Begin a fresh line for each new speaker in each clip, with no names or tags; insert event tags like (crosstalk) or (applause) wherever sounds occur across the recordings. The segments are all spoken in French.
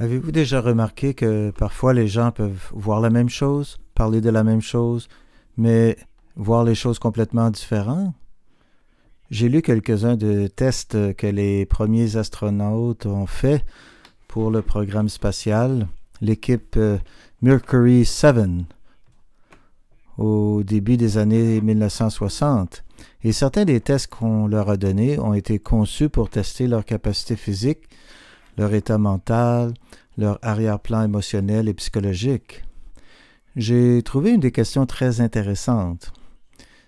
Avez-vous déjà remarqué que parfois les gens peuvent voir la même chose, parler de la même chose, mais voir les choses complètement différentes? J'ai lu quelques-uns de tests que les premiers astronautes ont faits pour le programme spatial, l'équipe euh, Mercury 7 au début des années 1960. Et certains des tests qu'on leur a donnés ont été conçus pour tester leur capacité physique leur état mental, leur arrière-plan émotionnel et psychologique. J'ai trouvé une des questions très intéressante.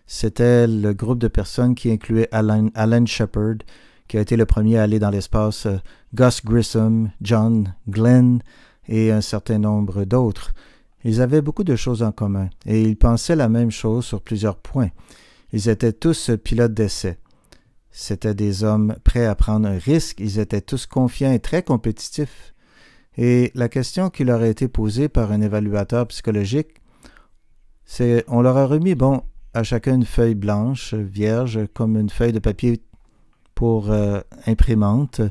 C'était le groupe de personnes qui incluait Alan, Alan Shepard, qui a été le premier à aller dans l'espace, euh, Gus Grissom, John Glenn et un certain nombre d'autres. Ils avaient beaucoup de choses en commun et ils pensaient la même chose sur plusieurs points. Ils étaient tous pilotes d'essai. C'étaient des hommes prêts à prendre un risque, ils étaient tous confiants et très compétitifs. Et la question qui leur a été posée par un évaluateur psychologique, c'est on leur a remis, bon, à chacun une feuille blanche, vierge, comme une feuille de papier pour euh, imprimante.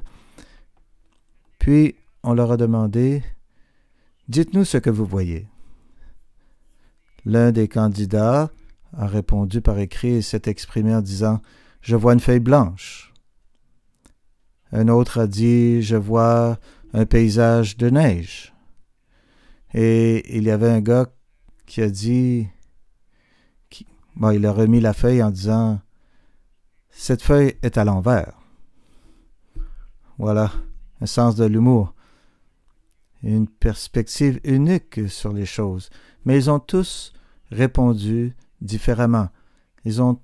Puis on leur a demandé, dites-nous ce que vous voyez. L'un des candidats a répondu par écrit et s'est exprimé en disant, je vois une feuille blanche. Un autre a dit, je vois un paysage de neige. Et il y avait un gars qui a dit, bon, il a remis la feuille en disant, cette feuille est à l'envers. Voilà, un sens de l'humour, une perspective unique sur les choses. Mais ils ont tous répondu différemment. Ils ont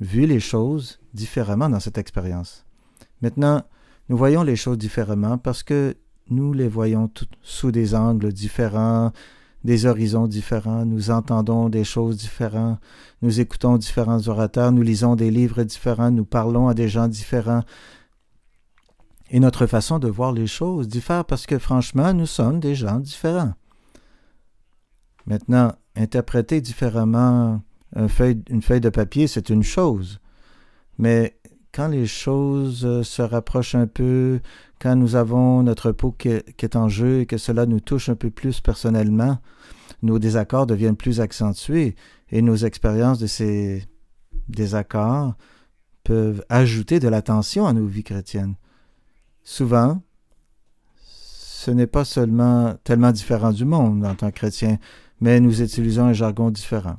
vu les choses différemment dans cette expérience. Maintenant, nous voyons les choses différemment parce que nous les voyons sous des angles différents, des horizons différents, nous entendons des choses différentes, nous écoutons différents orateurs, nous lisons des livres différents, nous parlons à des gens différents. Et notre façon de voir les choses diffère parce que franchement, nous sommes des gens différents. Maintenant, interpréter différemment une feuille, une feuille de papier, c'est une chose. Mais quand les choses euh, se rapprochent un peu, quand nous avons notre peau qui est, en jeu et que cela nous touche un peu plus personnellement, nos désaccords deviennent plus accentués et nos expériences de ces désaccords peuvent ajouter de la tension à nos vies chrétiennes. Souvent, ce n'est pas seulement tellement différent du monde en tant que chrétien, mais nous utilisons un jargon différent.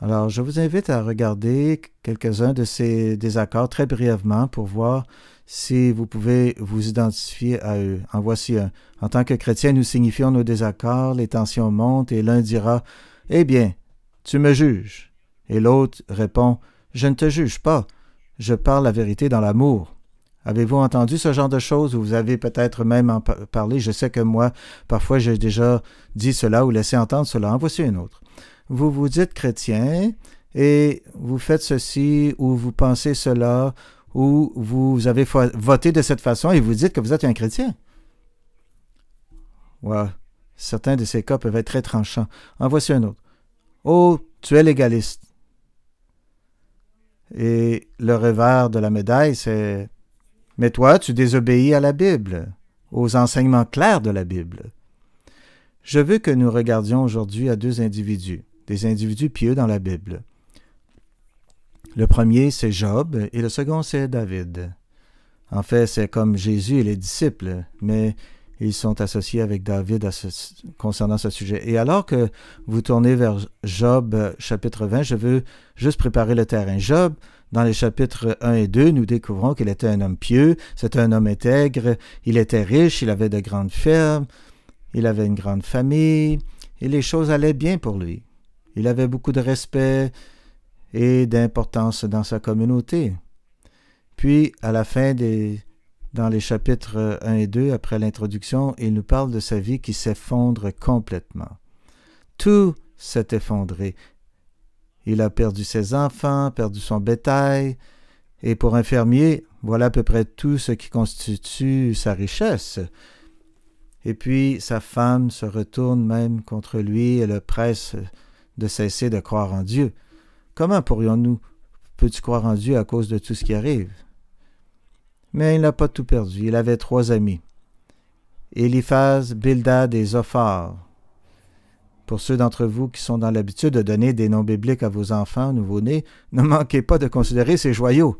Alors, je vous invite à regarder quelques-uns de ces désaccords très brièvement pour voir si vous pouvez vous identifier à eux. En voici un. En tant que chrétien, nous signifions nos désaccords, les tensions montent et l'un dira Eh bien, tu me juges. Et l'autre répond Je ne te juge pas. Je parle la vérité dans l'amour. Avez-vous entendu ce genre de choses ou vous avez peut-être même parlé? Je sais que moi, parfois, j'ai déjà dit cela ou laissé entendre cela. En voici un autre vous vous dites chrétien et vous faites ceci ou vous pensez cela ou vous avez voté de cette façon et vous dites que vous êtes un chrétien. Certains de ces cas peuvent être très tranchants. En voici un autre. Oh, tu es légaliste. Et le revers de la médaille, c'est Mais toi, tu désobéis à la Bible, aux enseignements clairs de la Bible. Je veux que nous regardions aujourd'hui à deux individus des individus pieux dans la Bible. Le premier, c'est Job, et le second, c'est David. En fait, c'est comme Jésus et les disciples, mais ils sont associés avec David concernant ce sujet. Et alors que vous tournez vers Job euh, chapitre 20, je veux juste préparer le terrain. Job, dans les chapitres 1 et 2, nous découvrons qu'il était un homme pieux, c'était un homme intègre, il était riche, il avait de grandes fermes, il avait une grande famille, et les choses allaient bien pour lui. Il avait beaucoup de respect et d'importance dans sa communauté. Puis, à la fin des, dans les chapitres 1 et 2, après l'introduction, il nous parle de sa vie qui s'effondre complètement. Tout s'est effondré. Il a perdu ses enfants, perdu son bétail, et pour un fermier, voilà à peu près tout ce qui constitue sa richesse. Et puis sa femme se retourne même contre lui et le presse de cesser de croire en Dieu. Comment pourrions-nous Peux-tu croire en Dieu à cause de tout ce qui arrive Mais il n'a pas tout perdu. Il avait trois amis Eliphaz, Bildad et Zophar. Pour ceux d'entre vous qui sont dans l'habitude de donner des noms bibliques à vos enfants nouveau-nés, (laughs) ne manquez pas de considérer ces joyaux.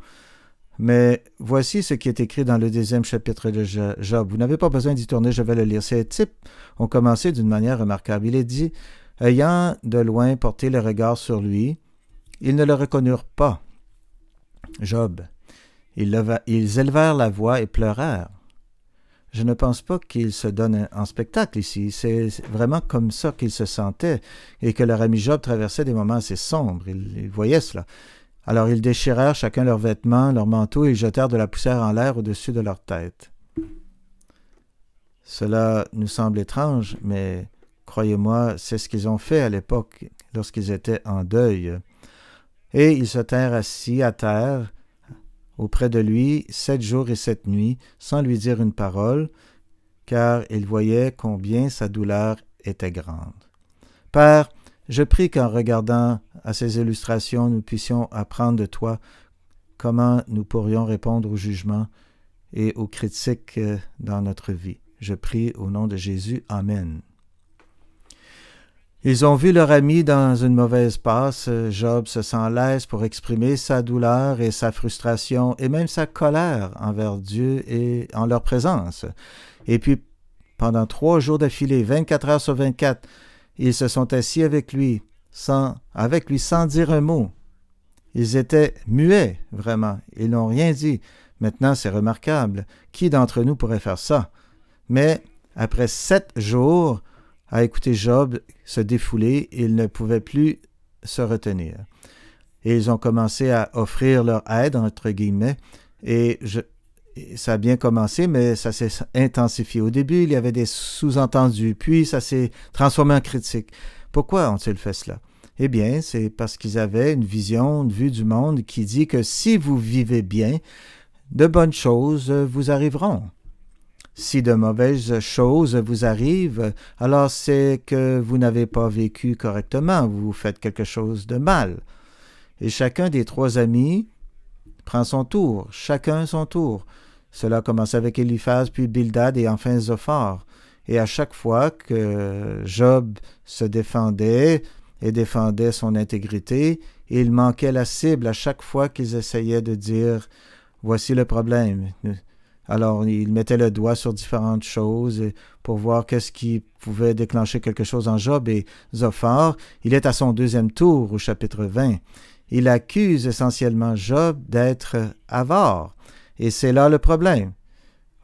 Mais voici ce qui est écrit dans le deuxième chapitre de Job. Vous n'avez pas besoin d'y tourner, je vais le lire. Ces types ont commencé d'une manière remarquable. Il est dit Ayant de loin porté le regard sur lui, ils ne le reconnurent pas. Job. Ils, élevèrent la voix et pleurèrent. Je ne pense pas qu'ils se donnent en spectacle ici. C'est vraiment comme ça qu'ils se sentaient et que leur ami Job traversait des moments assez sombres. Ils, ils voyaient cela. Alors ils déchirèrent chacun leurs vêtements, leurs manteaux et jetèrent de la poussière en l'air au-dessus de leur tête. Cela nous semble étrange, mais Croyez-moi, c'est ce qu'ils ont fait à l'époque lorsqu'ils étaient en deuil. Et ils se tinrent assis à terre auprès de lui sept jours et sept nuits, sans lui dire une parole, car ils voyaient combien sa douleur était grande. Père, je prie qu'en regardant à ces illustrations, nous puissions apprendre de toi comment nous pourrions répondre au jugement et aux critiques euh, dans notre vie. Je prie au nom de Jésus. Amen. Ils ont vu leur ami dans une mauvaise passe. Job se sent l'aise pour exprimer sa douleur et sa frustration et même sa colère envers Dieu et en leur présence. Et puis, pendant trois jours d'affilée, 24 heures sur 24, ils se sont assis avec lui, sans, avec lui sans dire un mot. Ils étaient muets, vraiment. Ils n'ont rien dit. Maintenant, c'est remarquable. Qui d'entre nous pourrait faire ça? Mais après sept jours, à écouter Job se défouler, ils ne pouvaient plus se retenir. Et ils ont commencé à offrir leur aide, entre guillemets, et ça a bien commencé, mais ça s'est intensifié. Au début, il y avait des sous-entendus, puis ça s'est transformé en critique. Pourquoi ont-ils fait cela? Eh bien, c'est parce qu'ils avaient une vision, une vue du monde qui dit que si vous vivez bien, de bonnes choses vous arriveront. Si de mauvaises choses vous arrivent, alors c'est que vous n'avez pas vécu correctement, vous faites quelque chose de mal. Et chacun des trois amis prend son tour, chacun son tour. Cela commence avec Eliphaz, puis Bildad et enfin Zophar. Et à chaque fois que Job se défendait et défendait son intégrité, il manquait la cible à chaque fois qu'ils essayaient de dire Voici le problème, alors, il mettait le doigt sur différentes choses pour voir qu'est-ce qui pouvait déclencher quelque chose en Job et Zophar. Il est à son deuxième tour au chapitre 20. Il accuse essentiellement Job d'être avare. Et c'est là le problème.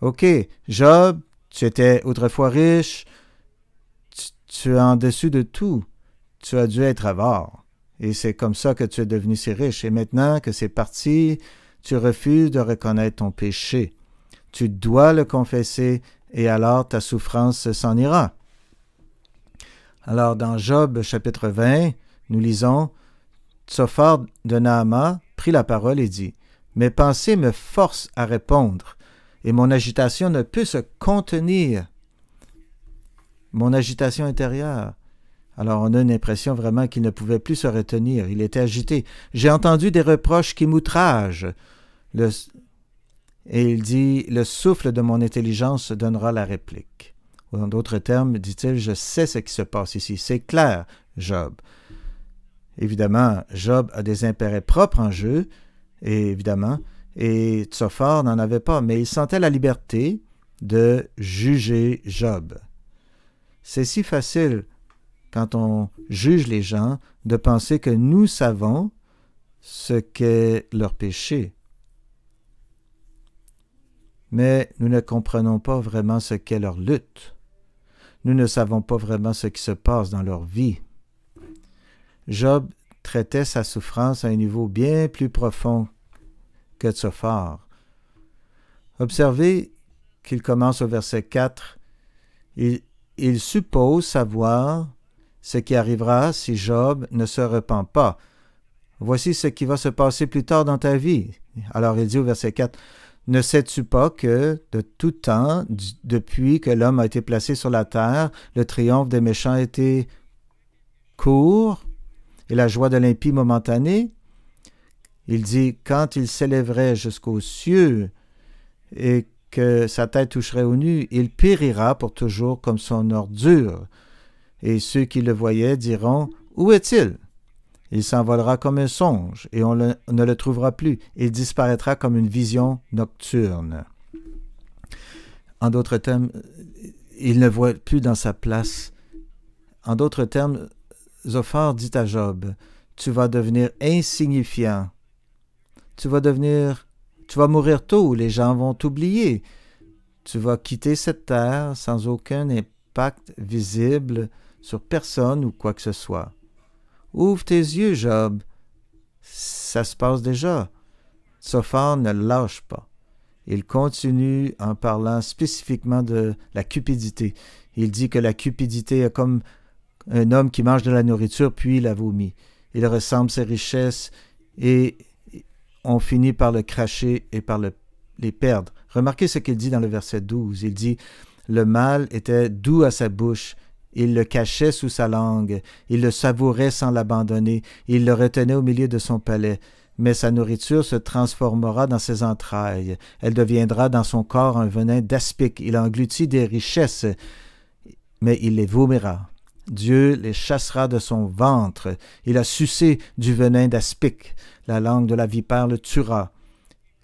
OK, Job, tu étais autrefois riche, tu, tu es en dessus de tout, tu as dû être avare. Et c'est comme ça que tu es devenu si riche. Et maintenant que c'est parti, tu refuses de reconnaître ton péché tu dois le confesser et alors ta souffrance s'en ira. Alors dans Job chapitre 20, nous lisons Tsophar de Naama prit la parole et dit Mes pensées me forcent à répondre, et mon agitation ne peut se contenir. Mon agitation intérieure. Alors on a une impression vraiment qu'il ne pouvait plus se retenir, il était agité. J'ai entendu des reproches qui m'outragent. Le, et il dit, le souffle de mon intelligence donnera la réplique. Ou en d'autres termes, dit-il, je sais ce qui se passe ici. C'est clair, Job. Évidemment, Job a des intérêts propres en jeu, évidemment, et Tsophar n'en avait pas, mais il sentait la liberté de juger Job. C'est si facile, quand on juge les gens, de penser que nous savons ce qu'est leur péché mais nous ne comprenons pas vraiment ce qu'est leur lutte. Nous ne savons pas vraiment ce qui se passe dans leur vie. Job traitait sa souffrance à un niveau bien plus profond que phare. Observez qu'il commence au verset 4. Il, il suppose savoir ce qui arrivera si Job ne se repent pas. Voici ce qui va se passer plus tard dans ta vie. Alors il dit au verset 4, ne sais-tu pas que, de tout temps, depuis que l'homme a été placé sur la terre, le triomphe des méchants a court et la joie de l'impie momentanée? Il dit, quand il s'élèverait jusqu'aux cieux et que sa tête toucherait au nu, il périra pour toujours comme son ordure. Et ceux qui le voyaient diront, Où est-il? Il s'envolera comme un songe, et on, ne le trouvera plus. Il disparaîtra comme une vision nocturne. En d'autres termes, il ne voit plus dans sa place. En d'autres termes, Zophar dit à Job, Tu vas devenir insignifiant. Tu vas devenir... Tu vas mourir tôt, les gens vont t'oublier. Tu vas quitter cette terre sans aucun impact visible sur personne ou quoi que ce soit. Ouvre tes yeux, Job. Ça se passe déjà. Sophon ne lâche pas. Il continue en parlant spécifiquement de la cupidité. Il dit que la cupidité est comme un homme qui mange de la nourriture puis la vomit. Il ressemble ses richesses et on finit par le cracher et par les perdre. Remarquez ce qu'il dit dans le verset 12. Il dit Le mal était doux à sa bouche il le cachait sous sa langue, il le savourait sans l'abandonner, il le retenait au milieu de son palais. Mais sa nourriture se transformera dans ses entrailles, elle deviendra dans son corps un venin d'aspic, il engloutit des richesses, mais il les vomira. Dieu les chassera de son ventre, il a sucé du venin d'aspic, la langue de la vipère le tuera.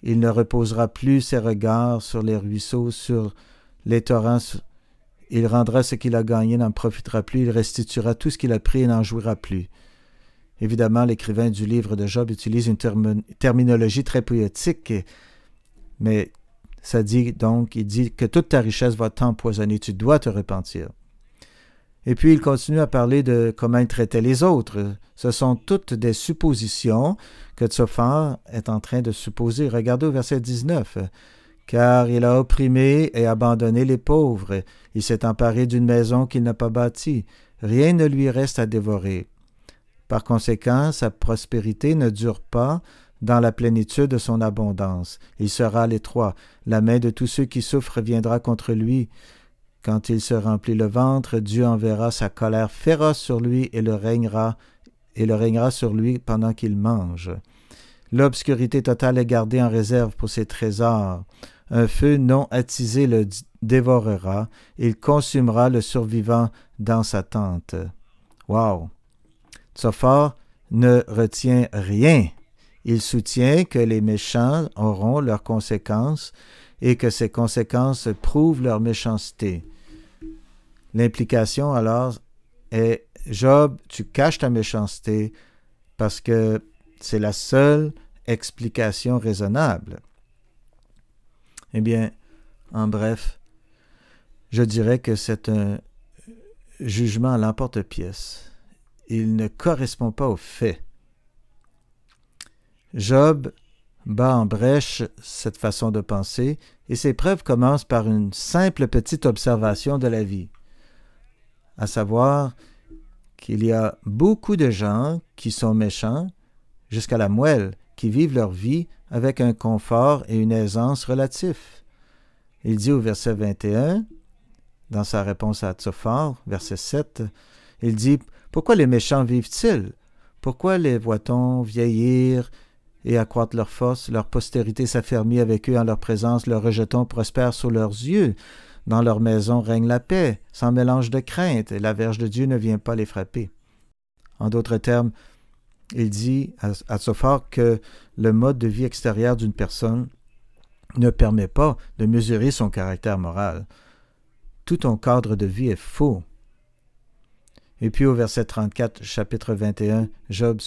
Il ne reposera plus ses regards sur les ruisseaux, sur les torrents il rendra ce qu'il a gagné, n'en profitera plus, il restituera tout ce qu'il a pris et n'en jouira plus. Évidemment, l'écrivain du livre de Job utilise une terminologie très poétique, mais ça dit donc, il dit que toute ta richesse va t'empoisonner, tu dois te repentir. Et puis il continue à parler de comment il traitait les autres. Ce sont toutes des suppositions que Tsophar est en train de supposer. Regardez au verset 19 car il a opprimé et abandonné les pauvres, il s'est emparé d'une maison qu'il n'a pas bâtie, rien ne lui reste à dévorer. Par conséquent, sa prospérité ne dure pas dans la plénitude de son abondance. Il sera à l'étroit, la main de tous ceux qui souffrent viendra contre lui. Quand il se remplit le ventre, Dieu enverra sa colère féroce sur lui et le régnera et le régnera sur lui pendant qu'il mange. L'obscurité totale est gardée en réserve pour ses trésors. Un feu non attisé le dévorera, il consumera le survivant dans sa tente. Wow! Tsophar ne retient rien. Il soutient que les méchants auront leurs conséquences et que ces conséquences prouvent leur méchanceté. L'implication alors est Job, tu caches ta méchanceté parce que c'est la seule explication raisonnable. Eh bien, en bref, je dirais que c'est un jugement à l'emporte-pièce. Il ne correspond pas aux faits. Job bat en brèche cette façon de penser et ses preuves commencent par une simple petite observation de la vie, à savoir qu'il y a beaucoup de gens qui sont méchants jusqu'à la moelle, qui vivent leur vie avec un confort et une aisance relatifs. Il dit au verset 21, dans sa réponse à Tsophar, verset 7, il dit Pourquoi les méchants vivent-ils Pourquoi les voit-on vieillir et accroître leur force Leur postérité s'affermit avec eux en leur présence, leur rejeton prospère sous leurs yeux. Dans leur maison règne la paix, sans mélange de crainte, et la verge de Dieu ne vient pas les frapper. En d'autres termes, il dit à, Sophar que le mode de vie extérieur d'une personne ne permet pas de mesurer son caractère moral. Tout ton cadre de vie est faux. Et puis au verset 34, chapitre 21, Job,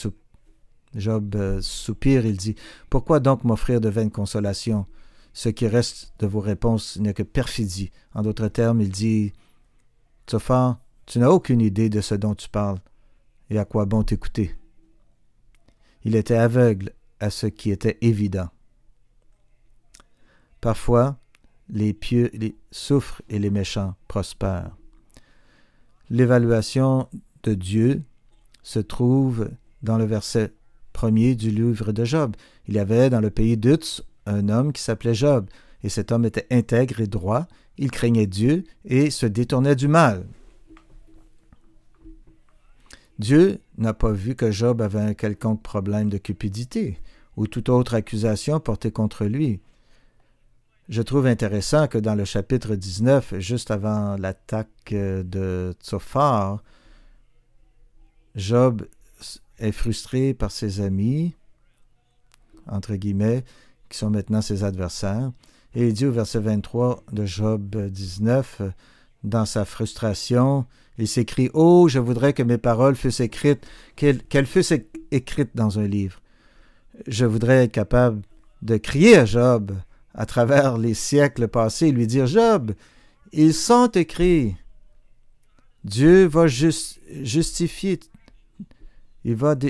euh, soupire, il dit, Pourquoi donc m'offrir de vaines consolations Ce qui reste de vos réponses n'est que perfidie. En d'autres termes, il dit, Sophar, tu n'as aucune idée de ce dont tu parles, et à quoi bon t'écouter il était aveugle à ce qui était évident. Parfois, les pieux souffrent et les méchants prospèrent. L'évaluation de Dieu se trouve dans le verset premier du livre de Job. Il y avait dans le pays d'Utz un homme qui s'appelait Job, et cet homme était intègre et droit, il craignait Dieu et se détournait du mal. Dieu n'a pas vu que Job avait un quelconque problème de cupidité ou toute autre accusation portée contre lui. Je trouve intéressant que dans le chapitre 19, juste avant l'attaque euh, de Tsophar, Job est frustré par ses amis, entre guillemets, qui sont maintenant ses adversaires. Et il dit au verset 23 de Job 19, euh, dans sa frustration, il s'écrit Oh, je voudrais que mes paroles fussent écrites, qu'elles fussent écrites dans un livre. Je voudrais être capable de crier à Job à travers les siècles passés, et lui dire Job, ils sont écrits. Dieu va justifier. Il va te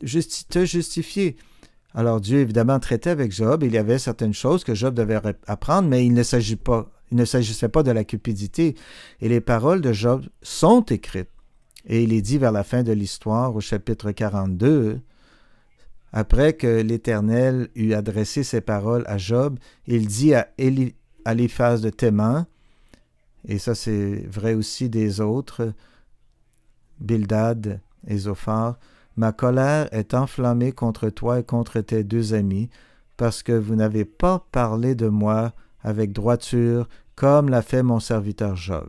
justifier. Alors Dieu, évidemment, traitait avec Job. Il y avait certaines choses que Job devait apprendre, mais il ne s'agit pas il ne s'agissait pas de la cupidité, et les paroles de Job sont écrites. Et il est dit vers la fin de l'histoire, au chapitre 42, après que l'Éternel eut adressé ses paroles à Job, il dit à Eliphaz de Téman, et ça c'est vrai aussi des autres, Bildad et Zophar, Ma colère est enflammée contre toi et contre tes deux amis, parce que vous n'avez pas parlé de moi avec droiture comme l'a fait mon serviteur Job.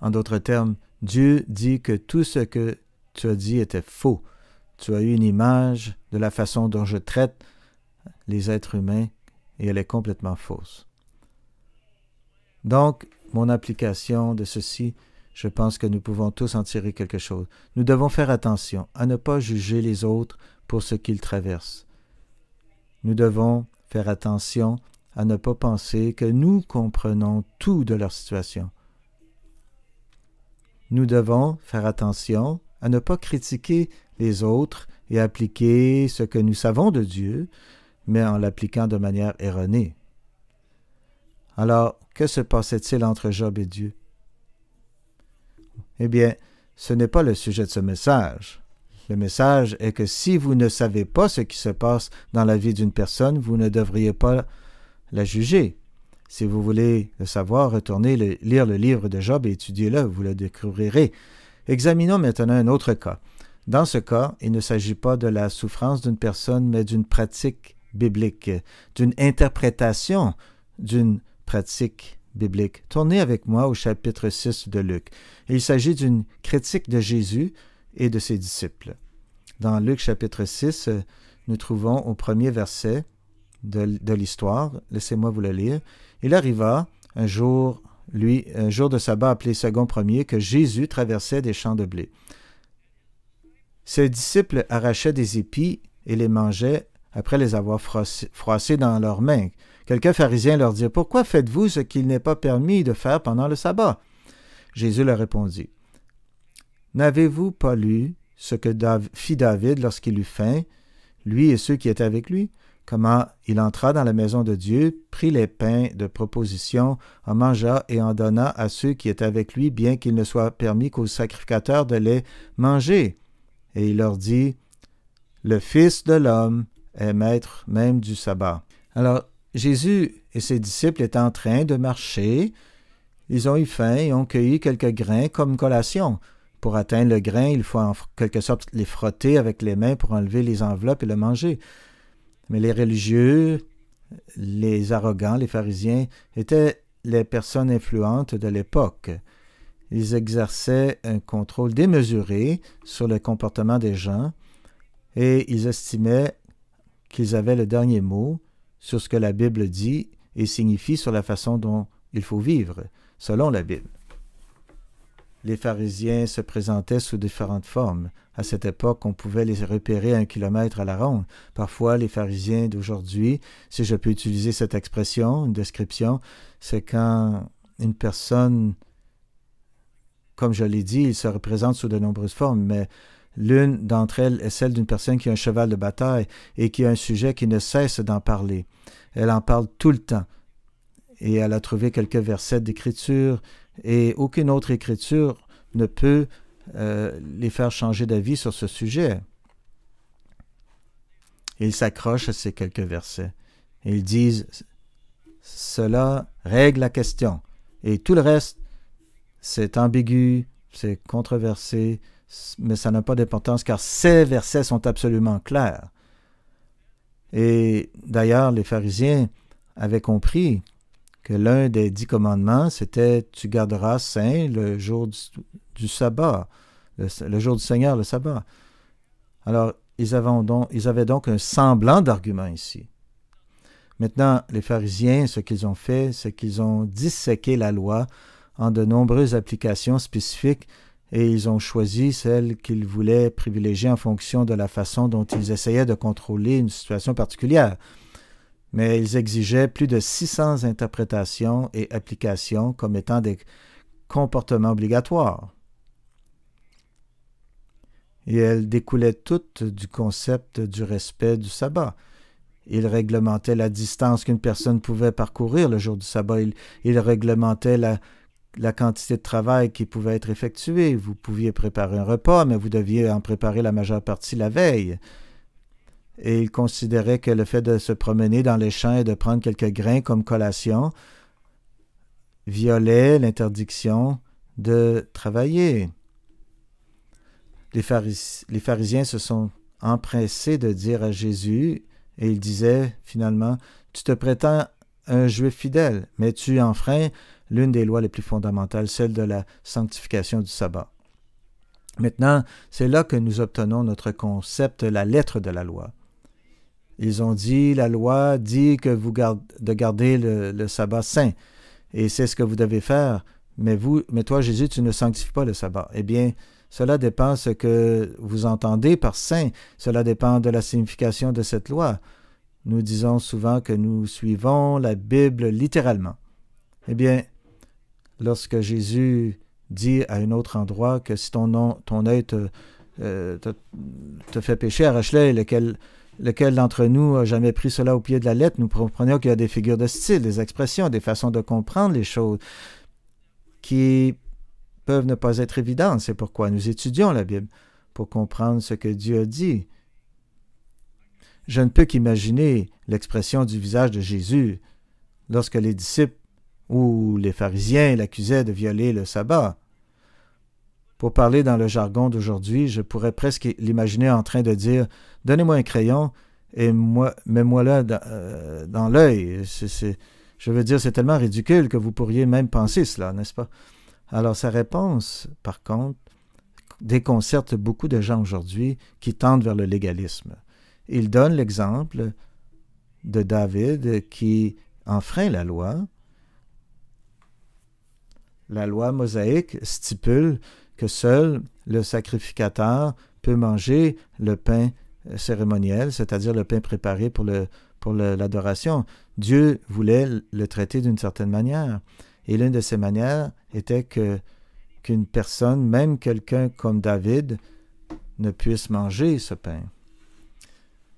En d'autres termes, Dieu dit que tout ce que tu as dit était faux. Tu as eu une image de la façon dont je traite les êtres humains et elle est complètement fausse. Donc, mon application de ceci, je pense que nous pouvons tous en tirer quelque chose. Nous devons faire attention à ne pas juger les autres pour ce qu'ils traversent. Nous devons faire attention à ne pas penser que nous comprenons tout de leur situation. Nous devons faire attention à ne pas critiquer les autres et appliquer ce que nous savons de Dieu, mais en l'appliquant de manière erronée. Alors, que se passait-il entre Job et Dieu Eh bien, ce n'est pas le sujet de ce message. Le message est que si vous ne savez pas ce qui se passe dans la vie d'une personne, vous ne devriez pas la juger. Si vous voulez le savoir, retournez lire le livre de Job et étudiez-le, vous le découvrirez. Examinons maintenant un autre cas. Dans ce cas, il ne s'agit pas de la souffrance d'une personne, mais d'une pratique biblique, d'une interprétation d'une pratique biblique. Tournez avec moi au chapitre 6 de Luc. Il s'agit d'une critique de Jésus et de ses disciples. Dans Luc chapitre 6, nous trouvons au premier verset de, l'histoire. Laissez-moi vous le lire. Il arriva un jour, lui, un jour de sabbat appelé second premier, que Jésus traversait des champs de blé. Ses disciples arrachaient des épis et les mangeaient après les avoir froissés dans leurs mains. Quelqu'un pharisien leur dit « Pourquoi faites-vous ce qu'il n'est pas permis de faire pendant le sabbat Jésus leur répondit N'avez-vous pas lu ce que fit David lorsqu'il eut faim, lui et ceux qui étaient avec lui comment il entra dans la maison de Dieu, prit les pains de proposition, en mangea et en donna à ceux qui étaient avec lui, bien qu'il ne soit permis qu'aux sacrificateurs de les manger. Et il leur dit, Le Fils de l'homme est maître même du sabbat. Alors Jésus et ses disciples étaient en train de marcher, ils ont eu faim et ont cueilli quelques grains comme collation. Pour atteindre le grain, il faut en quelque sorte les frotter avec les mains pour enlever les enveloppes et le manger. Mais les religieux, les arrogants, les pharisiens, étaient les personnes influentes de l'époque. Ils exerçaient un contrôle démesuré sur le comportement des gens et ils estimaient qu'ils avaient le dernier mot sur ce que la Bible dit et signifie sur la façon dont il faut vivre, selon la Bible. Les pharisiens se présentaient sous différentes formes. À cette époque, on pouvait les repérer à un kilomètre à la ronde. Parfois, les pharisiens d'aujourd'hui, si je peux utiliser cette expression, une description, c'est quand une personne, comme je l'ai dit, il se représente sous de nombreuses formes, mais l'une d'entre elles est celle d'une personne qui a un cheval de bataille et qui a un sujet qui ne cesse d'en parler. Elle en parle tout le temps. Et elle a trouvé quelques versets d'écriture et aucune autre écriture ne peut euh, les faire changer d'avis sur ce sujet. Ils s'accrochent à ces quelques versets. Ils disent, cela règle la question. Et tout le reste, c'est ambigu, c'est controversé, mais ça n'a pas d'importance car ces versets sont absolument clairs. Et d'ailleurs, les pharisiens avaient compris que l'un des dix commandements, c'était Tu garderas saint le jour du, sabbat, le, jour du Seigneur, le sabbat. Alors, ils, avaient donc, ils avaient donc un semblant d'argument ici. Maintenant, les pharisiens, ce qu'ils ont fait, c'est qu'ils ont disséqué la loi en de nombreuses applications spécifiques et ils ont choisi celles qu'ils voulaient privilégier en fonction de la façon dont ils essayaient de contrôler une situation particulière mais ils exigeaient plus de 600 interprétations et applications comme étant des comportements obligatoires. Et elles découlaient toutes du concept du respect du sabbat. Il réglementait la distance qu'une personne pouvait parcourir le jour du sabbat. Il, réglementaient réglementait la, quantité de travail qui pouvait être effectuée. Vous pouviez préparer un repas, mais vous deviez en préparer la majeure partie la veille et il considérait que le fait de se promener dans les champs et de prendre quelques grains comme collation violait l'interdiction de travailler. Les, pharisiens se sont empressés de dire à Jésus, et ils disaient finalement, Tu te prétends un juif fidèle, mais tu enfreins l'une des lois les plus fondamentales, celle de la sanctification du sabbat. Maintenant, c'est là que nous obtenons notre concept, la lettre de la loi. Ils ont dit, la loi dit que vous gardez, de garder le, sabbat saint, et c'est ce que vous devez faire. Mais vous, mais toi, Jésus, tu ne sanctifies pas le sabbat. Eh bien, cela dépend de ce que vous entendez par saint. Cela dépend de la signification de cette loi. Nous disons souvent que nous suivons la Bible littéralement. Eh bien, lorsque Jésus dit à un autre endroit que si ton, nom, ton œil te, euh, fait pécher, arrache-le, lequel Lequel d'entre nous a jamais pris cela au pied de la lettre Nous comprenons qu'il y a des figures de style, des expressions, des façons de comprendre les choses qui peuvent ne pas être évidentes. C'est pourquoi nous étudions la Bible, pour comprendre ce que Dieu a dit. Je ne peux qu'imaginer l'expression du visage de Jésus lorsque les disciples ou les pharisiens l'accusaient de violer le sabbat. Pour parler dans le jargon d'aujourd'hui, je pourrais presque l'imaginer en train de dire Donnez-moi un crayon et moi, mets-moi là dans, euh, dans l'œil. Je veux dire, c'est tellement ridicule que vous pourriez même penser cela, n'est-ce pas Alors, sa réponse, par contre, déconcerte beaucoup de gens aujourd'hui qui tendent vers le légalisme. Il donne l'exemple de David qui enfreint la loi. La loi mosaïque stipule que seul le sacrificateur peut manger le pain euh, cérémoniel, c'est-à-dire le pain préparé pour, le, pour l'adoration. Dieu voulait le traiter d'une certaine manière. Et l'une de ces manières était que, qu'une personne, même quelqu'un comme David, ne puisse manger ce pain.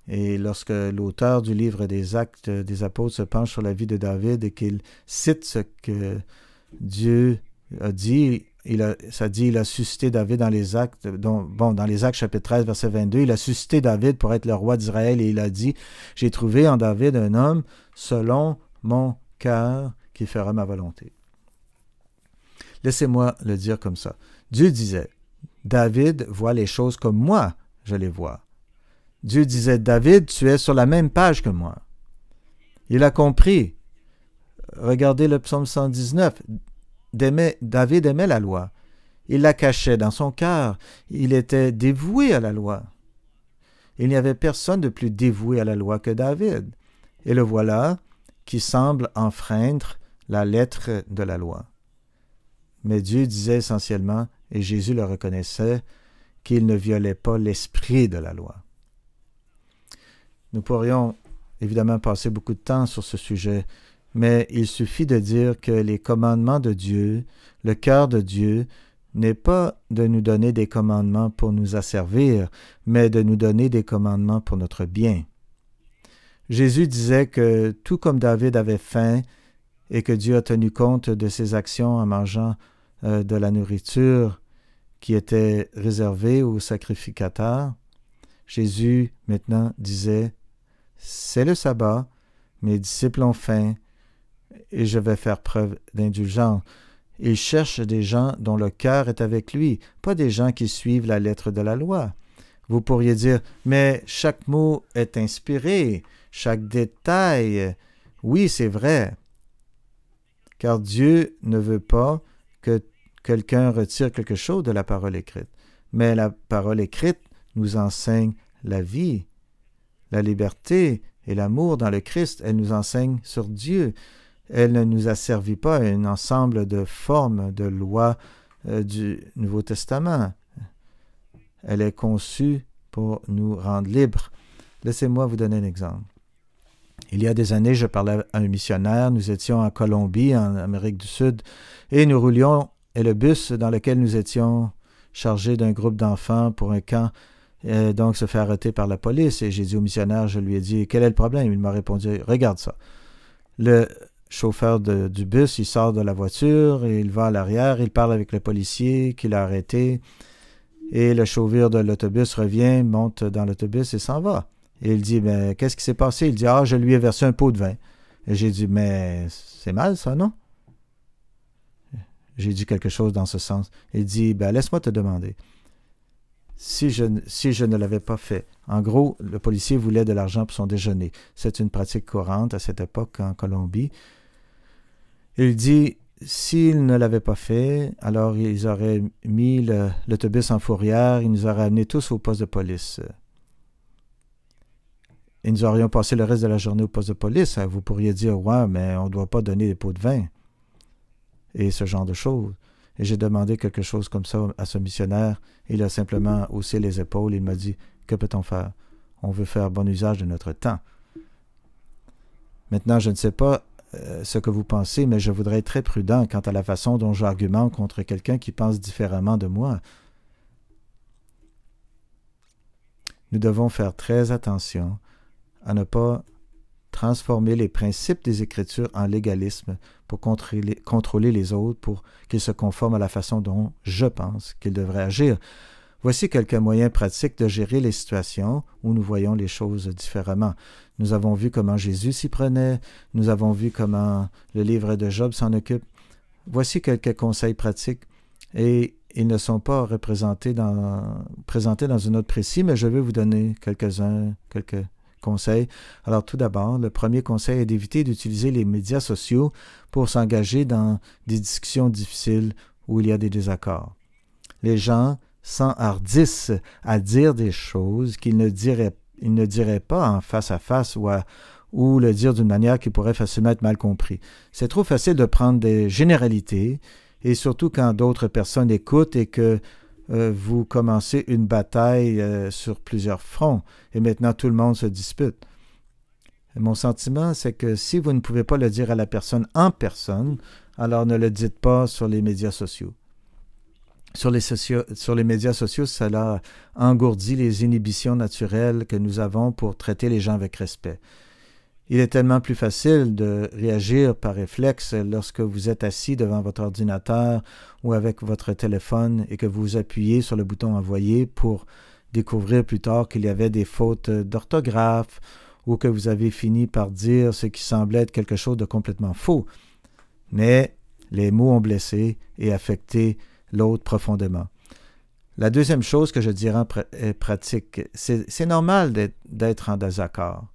Et lorsque l'auteur du livre des actes des apôtres se penche sur la vie de David et qu'il cite ce que Dieu a dit il a, ça dit, il a suscité David dans les actes, bon, dans les actes chapitre 13, verset 22, il a suscité David pour être le roi d'Israël et il a dit, j'ai trouvé en David un homme selon mon cœur qui fera ma volonté. Laissez-moi le dire comme ça. Dieu disait, David voit les choses comme moi, je les vois. Dieu disait, David, tu es sur la même page que moi. Il a compris. Regardez le psaume 119. David aimait la loi. Il la cachait dans son cœur. Il était dévoué à la loi. Il n'y avait personne de plus dévoué à la loi que David. Et le voilà qui semble enfreindre la lettre de la loi. Mais Dieu disait essentiellement, et Jésus le reconnaissait, qu'il ne violait pas l'esprit de la loi. Nous pourrions évidemment passer beaucoup de temps sur ce sujet, mais il suffit de dire que les commandements de Dieu, le cœur de Dieu, n'est pas de nous donner des commandements pour nous asservir, mais de nous donner des commandements pour notre bien. Jésus disait que tout comme David avait faim et que Dieu a tenu compte de ses actions en mangeant euh, de la nourriture qui était réservée aux sacrificateurs, Jésus maintenant disait, C'est le sabbat, mes disciples ont faim, et je vais faire preuve d'indulgence. Il cherche des gens dont le cœur est avec lui, pas des gens qui suivent la lettre de la loi. Vous pourriez dire, mais chaque mot est inspiré, chaque détail. Oui, c'est vrai. Car Dieu ne veut pas que quelqu'un retire quelque chose de la parole écrite. Mais la parole écrite nous enseigne la vie, la liberté et l'amour dans le Christ. Elle nous enseigne sur Dieu. Elle ne nous a servi pas un ensemble de formes de lois euh, du Nouveau Testament. Elle est conçue pour nous rendre libres. Laissez-moi vous donner un exemple. Il y a des années, je parlais à un missionnaire, nous étions en Colombie, en Amérique du Sud, et nous roulions, et le bus dans lequel nous étions chargés d'un groupe d'enfants pour un camp euh, donc se fait arrêter par la police. Et j'ai dit au missionnaire, je lui ai dit, quel est le problème Il m'a répondu, regarde ça. Le, chauffeur du bus, il sort de la voiture, et il va à l'arrière, il parle avec le policier qui l'a arrêté, et le chauffeur de l'autobus revient, monte dans l'autobus et s'en va. Et il dit, mais ben, qu'est-ce qui s'est passé? Il dit, ah, je lui ai versé un pot de vin. Et j'ai dit, mais c'est mal ça, non? J'ai dit quelque chose dans ce sens. Il dit, ben laisse-moi te demander. Si je, si je ne l'avais pas fait. En gros, le policier voulait de l'argent pour son déjeuner. C'est une pratique courante à cette époque en Colombie. Il dit, s'ils ne l'avaient pas fait, alors ils auraient mis l'autobus en fourrière, ils nous auraient amenés tous au poste de police. Et nous aurions passé le reste de la journée au poste de police. Vous pourriez dire, ouais, mais on ne doit pas donner des pots de vin. Et ce genre de choses. Et j'ai demandé quelque chose comme ça à ce missionnaire. Il a simplement haussé les épaules. Il m'a dit, que peut-on faire? On veut faire bon usage de notre temps. Maintenant, je ne sais pas euh, ce que vous pensez, mais je voudrais être très prudent quant à la façon dont j'argumente contre quelqu'un qui pense différemment de moi. Nous devons faire très attention à ne pas transformer les principes des Écritures en légalisme pour contrôler les autres, pour qu'ils se conforment à la façon dont je pense qu'ils devraient agir. Voici quelques moyens pratiques de gérer les situations où nous voyons les choses différemment. Nous avons vu comment Jésus s'y prenait, nous avons vu comment le livre de Job s'en occupe. Voici quelques conseils pratiques et ils ne sont pas représentés dans, présentés dans une autre précis, mais je vais vous donner quelques-uns, quelques conseils. Alors tout d'abord, le premier conseil est d'éviter d'utiliser les médias sociaux pour s'engager dans des discussions difficiles où il y a des désaccords. Les gens s'enhardissent à dire des choses qu'ils ne diraient il ne dirait pas en face à face ou, ou le dire d'une manière qui pourrait facilement être mal compris. C'est trop facile de prendre des généralités, et surtout quand d'autres personnes écoutent et que euh, vous commencez une bataille euh, sur plusieurs fronts, et maintenant tout le monde se dispute. mon sentiment, c'est que si vous ne pouvez pas le dire à la personne en personne, alors ne le dites pas sur les médias sociaux sur les, médias sociaux, cela engourdit les inhibitions naturelles que nous avons pour traiter les gens avec respect. Il est tellement plus facile de réagir par réflexe lorsque vous êtes assis devant votre ordinateur ou avec votre téléphone et que vous appuyez sur le bouton envoyer pour découvrir plus tard qu'il y avait des fautes d'orthographe ou que vous avez fini par dire ce qui semblait être quelque chose de complètement faux. Mais les mots ont blessé et affecté l'autre profondément. La deuxième chose que je dirais en pratique, c'est normal d'être en désaccord.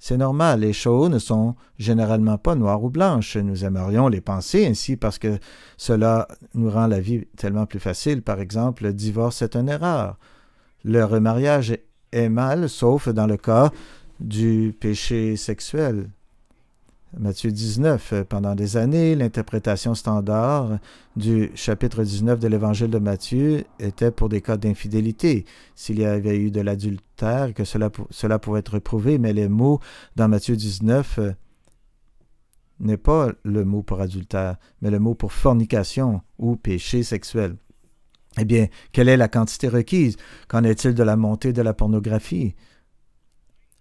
C'est normal, les choses ne sont généralement pas noires ou blanches. Nous aimerions les penser ainsi parce que cela nous rend la vie tellement plus facile. Par exemple, le divorce est une erreur. Le remariage est mal, sauf dans le cas du péché sexuel. Matthieu 19. Euh, pendant des années, l'interprétation standard du chapitre 19 de l'évangile de Matthieu était pour des cas d'infidélité. S'il y avait eu de l'adultère, que cela, cela pouvait être prouvé, mais les mots dans Matthieu 19 euh, n'est pas le mot pour adultère, mais le mot pour fornication ou péché sexuel. Eh bien, quelle est la quantité requise Qu'en est-il de la montée de la pornographie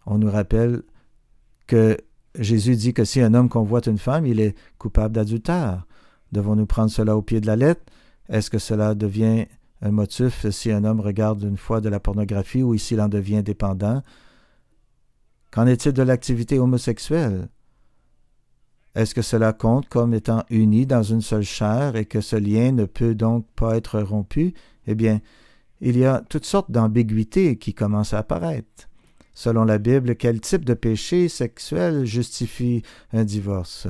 On nous rappelle que Jésus dit que si un homme convoite une femme, il est coupable d'adultère. Devons-nous prendre cela au pied de la lettre? Est-ce que cela devient un motif si un homme regarde une fois de la pornographie ou s'il en devient dépendant? Qu'en est-il de l'activité homosexuelle? Est-ce que cela compte comme étant uni dans une seule chair et que ce lien ne peut donc pas être rompu? Eh bien, il y a toutes sortes d'ambiguïtés qui commencent à apparaître. Selon la Bible, quel type de péché sexuel justifie un divorce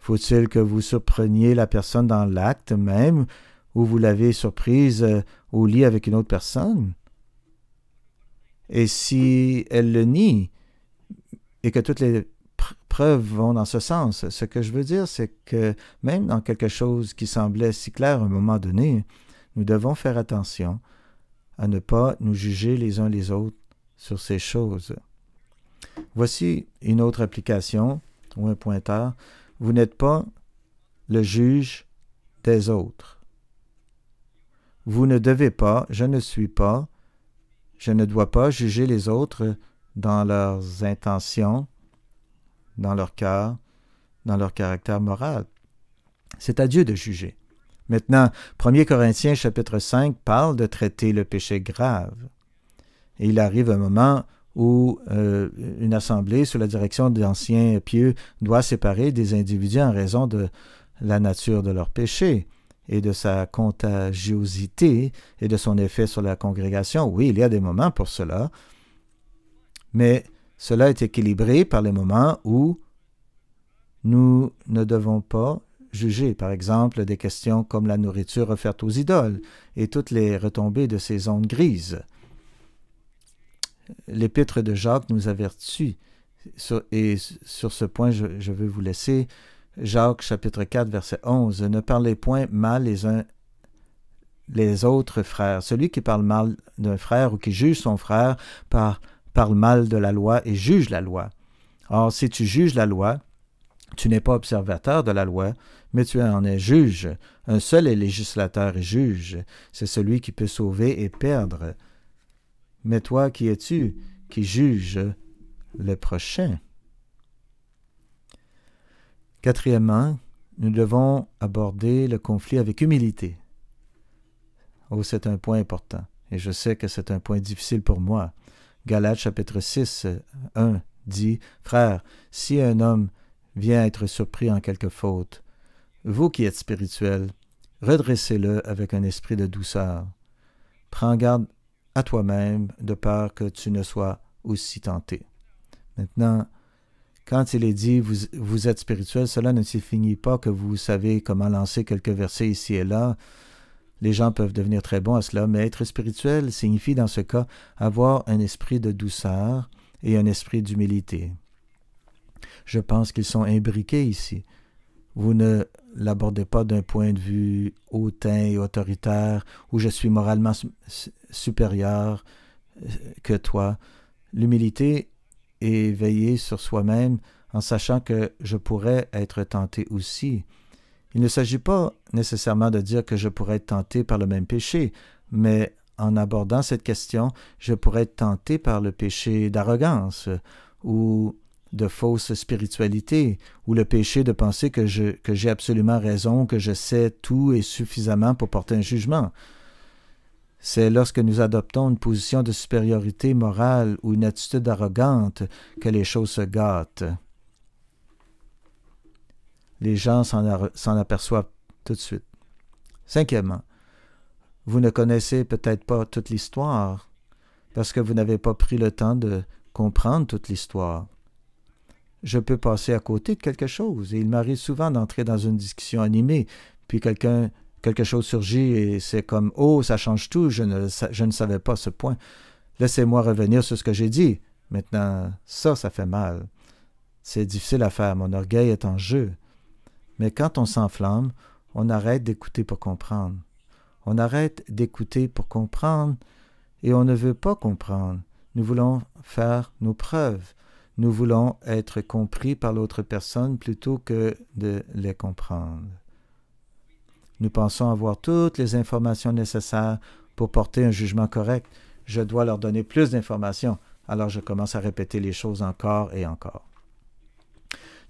Faut-il que vous surpreniez la personne dans l'acte même, ou vous l'avez surprise euh, au lit avec une autre personne Et si elle le nie, et que toutes les preuves vont dans ce sens, ce que je veux dire, c'est que même dans quelque chose qui semblait si clair à un moment donné, nous devons faire attention à ne pas nous juger les uns les autres sur ces choses. Voici une autre application ou un pointeur. Vous n'êtes pas le juge des autres. Vous ne devez pas, je ne suis pas, je ne dois pas juger les autres dans leurs intentions, dans leur cœur, dans leur caractère moral. C'est à Dieu de juger. Maintenant, 1 Corinthiens chapitre 5 parle de traiter le péché grave il arrive un moment où euh, une assemblée sous la direction d'anciens pieux doit séparer des individus en raison de la nature de leur péché et de sa contagiosité et de son effet sur la congrégation. Oui, il y a des moments pour cela, mais cela est équilibré par les moments où nous ne devons pas juger, par exemple, des questions comme la nourriture offerte aux idoles et toutes les retombées de ces ondes grises l'épître de Jacques nous avertit, et sur ce point je, veux vous laisser, Jacques chapitre 4 verset 11, Ne parlez point mal les uns les autres frères. Celui qui parle mal d'un frère ou qui juge son frère parle mal de la loi et juge la loi. Or, si tu juges la loi, tu n'es pas observateur de la loi, mais tu en es juge. Un seul est législateur et juge. C'est celui qui peut sauver et perdre. Mais toi, qui es-tu qui juge le prochain Quatrièmement, nous devons aborder le conflit avec humilité. Oh, c'est un point important, et je sais que c'est un point difficile pour moi. Galates chapitre 6, 1 dit, Frère, si un homme vient être surpris en quelque faute, vous qui êtes spirituel, redressez-le avec un esprit de douceur. Prends garde à toi-même de peur que tu ne sois aussi tenté. Maintenant, quand il est dit vous, êtes spirituel, cela ne signifie pas que vous savez comment lancer quelques versets ici et là. Les gens peuvent devenir très bons à cela, mais être spirituel signifie dans ce cas avoir un esprit de douceur et un esprit d'humilité. Je pense qu'ils sont imbriqués ici. Vous ne l'abordez pas d'un point de vue hautain et autoritaire où je suis moralement supérieur euh, que toi. L'humilité est veiller sur soi-même en sachant que je pourrais être tenté aussi. Il ne s'agit pas nécessairement de dire que je pourrais être tenté par le même péché, mais en abordant cette question, je pourrais être tenté par le péché d'arrogance ou de fausse spiritualité ou le péché de penser que j'ai que absolument raison, que je sais tout et suffisamment pour porter un jugement. C'est lorsque nous adoptons une position de supériorité morale ou une attitude arrogante que les choses se gâtent. Les gens s'en aperçoivent tout de suite. Cinquièmement, vous ne connaissez peut-être pas toute l'histoire parce que vous n'avez pas pris le temps de comprendre toute l'histoire je peux passer à côté de quelque chose. Et il m'arrive souvent d'entrer dans une discussion animée, puis quelqu'un quelque chose surgit et c'est comme Oh, ça change tout, je ne savais pas ce point. Laissez-moi revenir sur ce que j'ai dit. Maintenant, ça, ça fait mal. C'est difficile à faire, mon orgueil est en jeu. Mais quand on s'enflamme, on arrête d'écouter pour comprendre. On arrête d'écouter pour comprendre et on ne veut pas comprendre. Nous voulons faire nos preuves nous voulons être compris par l'autre personne plutôt que de les comprendre. Nous pensons avoir toutes les informations nécessaires pour porter un jugement correct. Je dois leur donner plus d'informations. Alors je commence à répéter les choses encore et encore.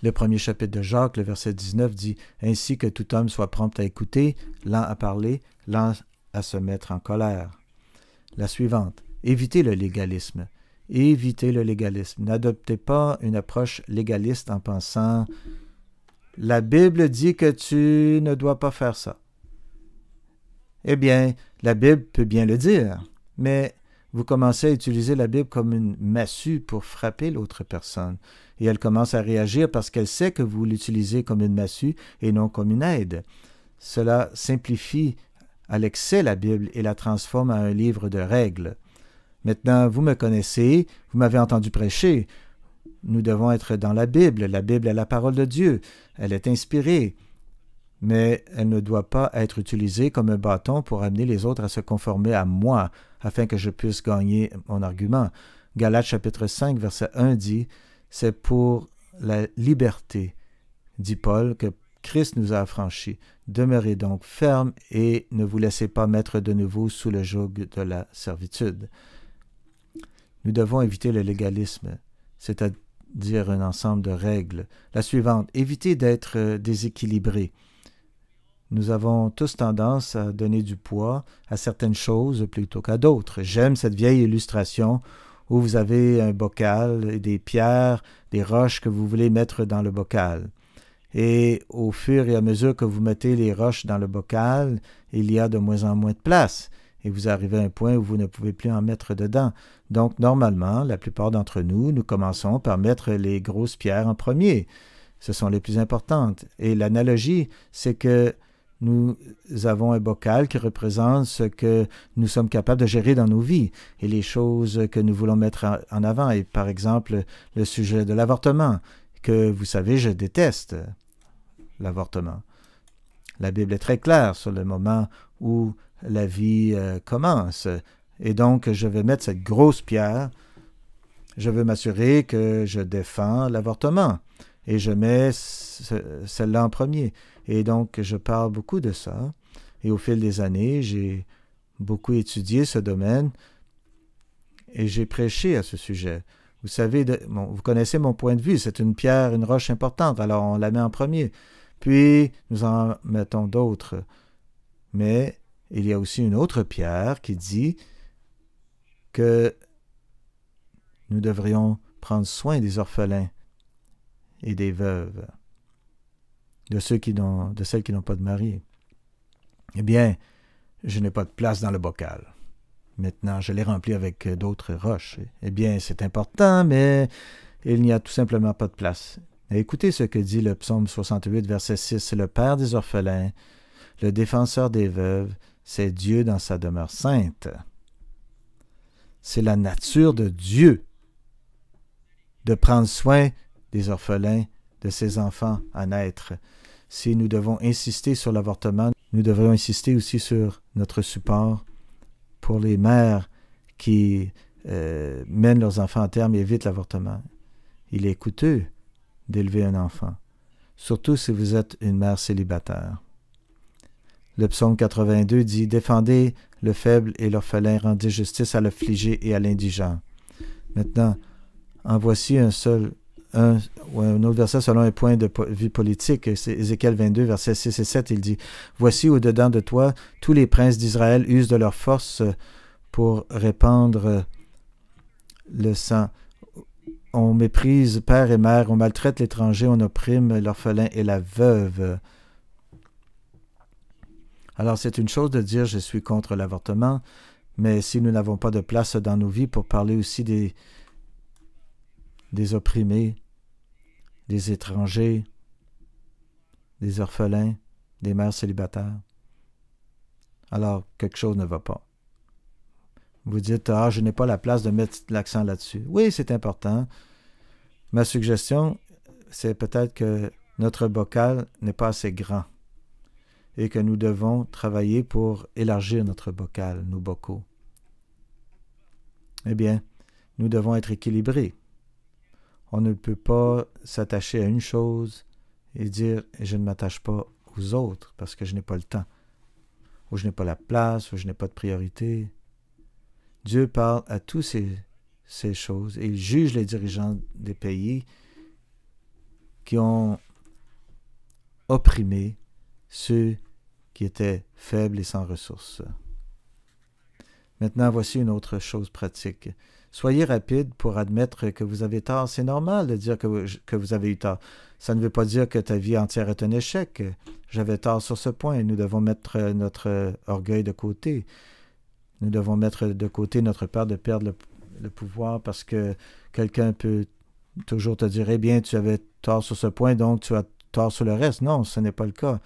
Le premier chapitre de Jacques, le verset 19, dit Ainsi que tout homme soit prompt à écouter, lent à parler, lent à se mettre en colère. La suivante Évitez le légalisme évitez le légalisme. N'adoptez pas une approche légaliste en pensant la Bible dit que tu ne dois pas faire ça. Eh bien, la Bible peut bien le dire, mais vous commencez à utiliser la Bible comme une massue pour frapper l'autre personne. Et elle commence à réagir parce qu'elle sait que vous l'utilisez comme une massue et non comme une aide. Cela simplifie à l'excès la Bible et la transforme en un livre de règles. Maintenant, vous me connaissez, vous m'avez entendu prêcher. Nous devons être dans la Bible. La Bible est la parole de Dieu. Elle est inspirée. Mais elle ne doit pas être utilisée comme un bâton pour amener les autres à se conformer à moi, afin que je puisse gagner mon argument. Galates chapitre 5, verset 1 dit, C'est pour la liberté, dit Paul, que Christ nous a affranchis. Demeurez donc fermes et ne vous laissez pas mettre de nouveau sous le joug de la servitude. Nous devons éviter le légalisme, c'est-à-dire un ensemble de règles. La suivante, éviter d'être euh, déséquilibré. Nous avons tous tendance à donner du poids à certaines choses plutôt qu'à d'autres. J'aime cette vieille illustration où vous avez un bocal et des pierres, des roches que vous voulez mettre dans le bocal. Et au fur et à mesure que vous mettez les roches dans le bocal, il y a de moins en moins de place et vous arrivez à un point où vous ne pouvez plus en mettre dedans. Donc normalement, la plupart d'entre nous, nous commençons par mettre les grosses pierres en premier. Ce sont les plus importantes. Et l'analogie, c'est que nous avons un bocal qui représente ce que nous sommes capables de gérer dans nos vies et les choses que nous voulons mettre en avant. Et par exemple, le sujet de l'avortement, que vous savez, je déteste l'avortement. La Bible est très claire sur le moment où la vie euh, commence. Et donc, je vais mettre cette grosse pierre. Je veux m'assurer que je défends l'avortement. Et je mets celle-là en premier. Et donc, je parle beaucoup de ça. Et au fil des années, j'ai beaucoup étudié ce domaine et j'ai prêché à ce sujet. Vous savez, vous connaissez mon point de vue, c'est une pierre, une roche importante, alors on la met en premier. Puis, nous en mettons d'autres. Mais il y a aussi une autre pierre qui dit que nous devrions prendre soin des orphelins et des veuves, de, ceux qui de celles qui n'ont pas de mari. Eh bien, je n'ai pas de place dans le bocal. Maintenant, je l'ai rempli avec d'autres roches. Eh bien, c'est important, mais il n'y a tout simplement pas de place. écoutez ce que dit le psaume 68, verset 6. le père des orphelins, le défenseur des veuves, c'est Dieu dans sa demeure sainte. C'est la nature de Dieu de prendre soin des orphelins, de ses enfants à naître. Si nous devons insister sur l'avortement, nous devrions insister aussi sur notre support pour les mères qui euh, mènent leurs enfants à terme et évitent l'avortement. Il est coûteux d'élever un enfant, surtout si vous êtes une mère célibataire. Le psaume 82 dit Défendez le faible et l'orphelin, rendez justice à l'affligé et à l'indigent. Maintenant, en voici un seul, un, autre verset selon un point de vie politique. C'est Ézéchiel 22, versets 6 et 7. Il dit Voici au-dedans de toi, tous les princes d'Israël usent de leur force pour répandre le sang. On méprise père et mère, on maltraite l'étranger, on opprime l'orphelin et la veuve. Alors c'est une chose de dire je suis contre l'avortement, mais si nous n'avons pas de place dans nos vies pour parler aussi des, des opprimés, des étrangers, des orphelins, des mères célibataires, alors quelque chose ne va pas. Vous dites, ah, je n'ai pas la place de mettre l'accent là-dessus. Oui, c'est important. Ma suggestion, c'est peut-être que notre bocal n'est pas assez grand et que nous devons travailler pour élargir notre bocal, nos bocaux. Eh bien, nous devons être équilibrés. On ne peut pas s'attacher à une chose et dire je ne m'attache pas aux autres parce que je n'ai pas le temps, ou je n'ai pas la place, ou je n'ai pas de priorité. Dieu parle à tous ces, ces choses et il juge les dirigeants des pays qui ont opprimé ceux qui étaient faibles et sans ressources. Maintenant, voici une autre chose pratique. Soyez rapide pour admettre que vous avez tort. C'est normal de dire que vous, avez eu tort. Ça ne veut pas dire que ta vie entière est un échec. J'avais tort sur ce point. Nous devons mettre notre orgueil de côté. Nous devons mettre de côté notre peur de perdre le, le pouvoir parce que quelqu'un peut toujours te dire, eh bien, tu avais tort sur ce point, donc tu as tort sur le reste. Non, ce n'est pas le cas.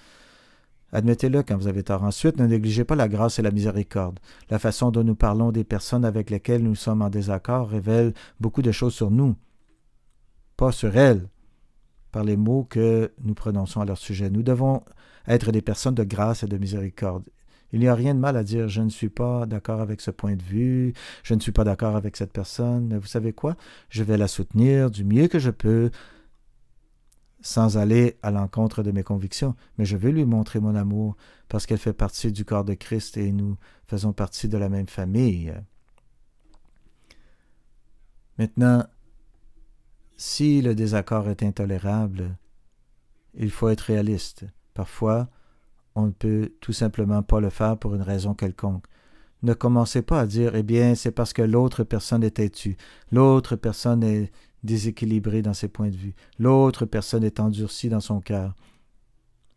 Admettez-le quand vous avez tort. Ensuite, ne négligez pas la grâce et la miséricorde. La façon dont nous parlons des personnes avec lesquelles nous sommes en désaccord révèle beaucoup de choses sur nous, pas sur elles, par les mots que nous prononçons à leur sujet. Nous devons être des personnes de grâce et de miséricorde. Il n'y a rien de mal à dire je ne suis pas d'accord avec ce point de vue, je ne suis pas d'accord avec cette personne, mais vous savez quoi? Je vais la soutenir du mieux que je peux sans aller à l'encontre de mes convictions, mais je veux lui montrer mon amour parce qu'elle fait partie du corps de Christ et nous faisons partie de la même famille. Maintenant, si le désaccord est intolérable, il faut être réaliste. Parfois, on ne peut tout simplement pas le faire pour une raison quelconque. Ne commencez pas à dire, eh bien, c'est parce que l'autre personne est têtue, l'autre personne est déséquilibré dans ses points de vue. L'autre personne est endurcie dans son cœur.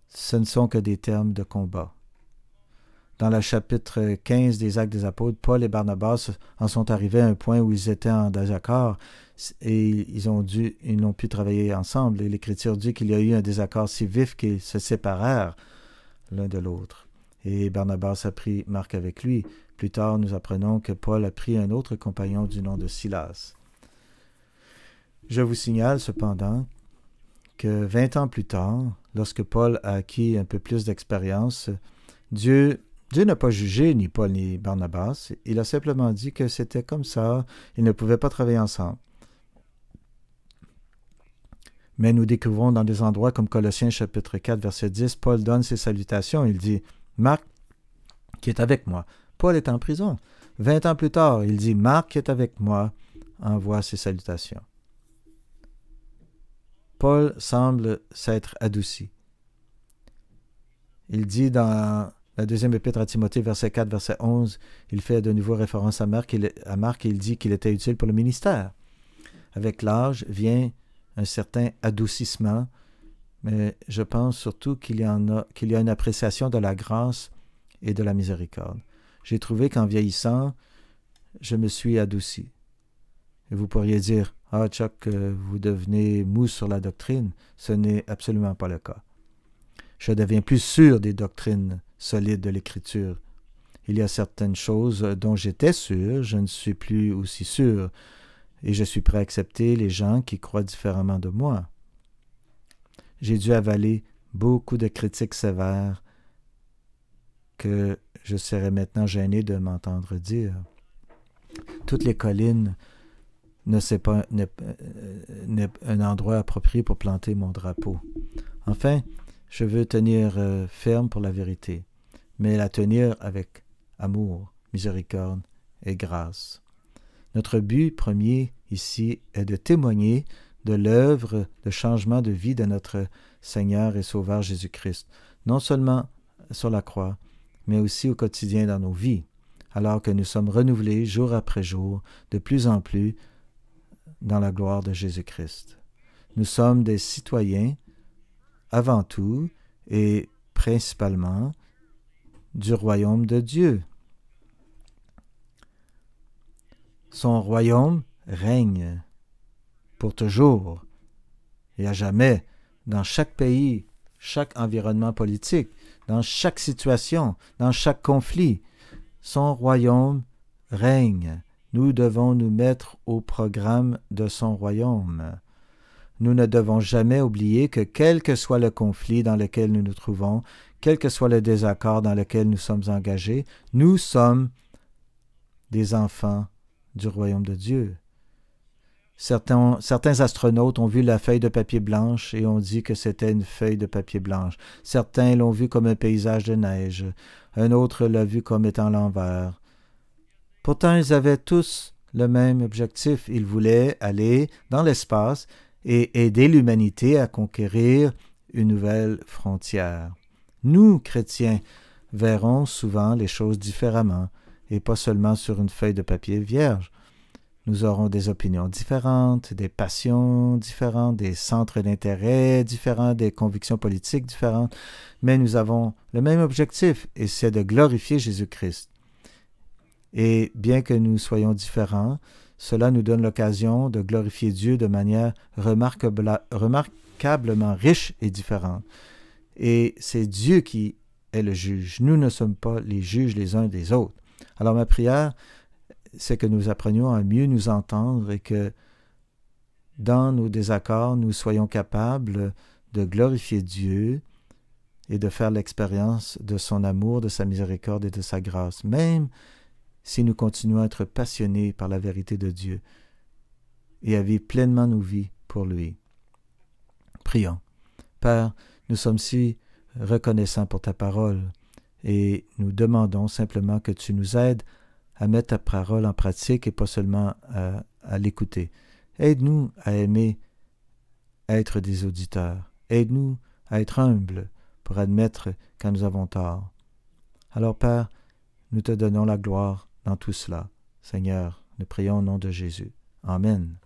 Ce ne sont que des termes de combat. Dans le chapitre 15 des Actes des Apôtres, Paul et Barnabas en sont arrivés à un point où ils étaient en désaccord et ils ont dû, ils n'ont pu travailler ensemble. Et l'Écriture dit qu'il y a eu un désaccord si vif qu'ils se séparèrent l'un de l'autre. Et Barnabas a pris Marc avec lui. Plus tard, nous apprenons que Paul a pris un autre compagnon du nom de Silas. Je vous signale cependant que 20 ans plus tard, lorsque Paul a acquis un peu plus d'expérience, Dieu, Dieu n'a pas jugé ni Paul ni Barnabas, il a simplement dit que c'était comme ça, ils ne pouvaient pas travailler ensemble. Mais nous découvrons dans des endroits comme Colossiens chapitre 4 verset 10, Paul donne ses salutations, il dit Marc qui est avec moi. Paul est en prison. Vingt ans plus tard, il dit Marc qui est avec moi, envoie ses salutations. Paul semble s'être adouci. Il dit dans la deuxième épître à Timothée, verset 4, verset 11, il fait de nouveau référence à Marc, à Marc et il dit qu'il était utile pour le ministère. Avec l'âge vient un certain adoucissement, mais je pense surtout qu'il y, a, qu'il y a une appréciation de la grâce et de la miséricorde. J'ai trouvé qu'en vieillissant, je me suis adouci. Et vous pourriez dire, ah, Chuck, euh, vous devenez mou sur la doctrine. Ce n'est absolument pas le cas. Je deviens plus sûr des doctrines solides de l'Écriture. Il y a certaines choses dont j'étais sûr, je ne suis plus aussi sûr, et je suis prêt à accepter les gens qui croient différemment de moi. J'ai dû avaler beaucoup de critiques sévères que je serais maintenant gêné de m'entendre dire. Toutes les collines ne c'est pas euh, un endroit approprié pour planter mon drapeau. Enfin, je veux tenir euh, ferme pour la vérité, mais la tenir avec amour, miséricorde et grâce. Notre but premier ici est de témoigner de l'œuvre de changement de vie de notre Seigneur et Sauveur Jésus-Christ, non seulement sur la croix, mais aussi au quotidien dans nos vies, alors que nous sommes renouvelés jour après jour, de plus en plus, dans la gloire de Jésus-Christ. Nous sommes des citoyens avant tout et principalement du royaume de Dieu. Son royaume règne pour toujours et à jamais dans chaque pays, chaque environnement politique, dans chaque situation, dans chaque conflit. Son royaume règne nous devons nous mettre au programme de son royaume. Nous ne devons jamais oublier que quel que soit le conflit dans lequel nous nous trouvons, quel que soit le désaccord dans lequel nous sommes engagés, nous sommes des enfants du royaume de Dieu. Certains, astronautes ont vu la feuille de papier blanche et ont dit que c'était une feuille de papier blanche. Certains l'ont vu comme un paysage de neige. Un autre l'a vu comme étant l'envers. Pourtant, ils avaient tous le même objectif. Ils voulaient aller dans l'espace et aider l'humanité à conquérir une nouvelle frontière. Nous, chrétiens, verrons souvent les choses différemment et pas seulement sur une feuille de papier vierge. Nous aurons des opinions différentes, des passions différentes, des centres d'intérêt différents, des convictions politiques différentes, mais nous avons le même objectif et c'est de glorifier Jésus-Christ. Et bien que nous soyons différents, cela nous donne l'occasion de glorifier Dieu de manière remarquablement riche et différente. Et c'est Dieu qui est le juge. Nous ne sommes pas les juges les uns des autres. Alors ma prière, c'est que nous apprenions à mieux nous entendre et que dans nos désaccords, nous soyons capables de glorifier Dieu et de faire l'expérience de son amour, de sa miséricorde et de sa grâce, même si nous continuons à être passionnés par la vérité de Dieu et à vivre pleinement nos vies pour lui. Prions. Père, nous sommes si reconnaissants pour ta parole et nous demandons simplement que tu nous aides à mettre ta parole en pratique et pas seulement à, à l'écouter. Aide-nous à aimer être des auditeurs. Aide-nous à être humbles pour admettre quand nous avons tort. Alors Père, nous te donnons la gloire dans tout cela. Seigneur, nous prions au nom de Jésus. Amen.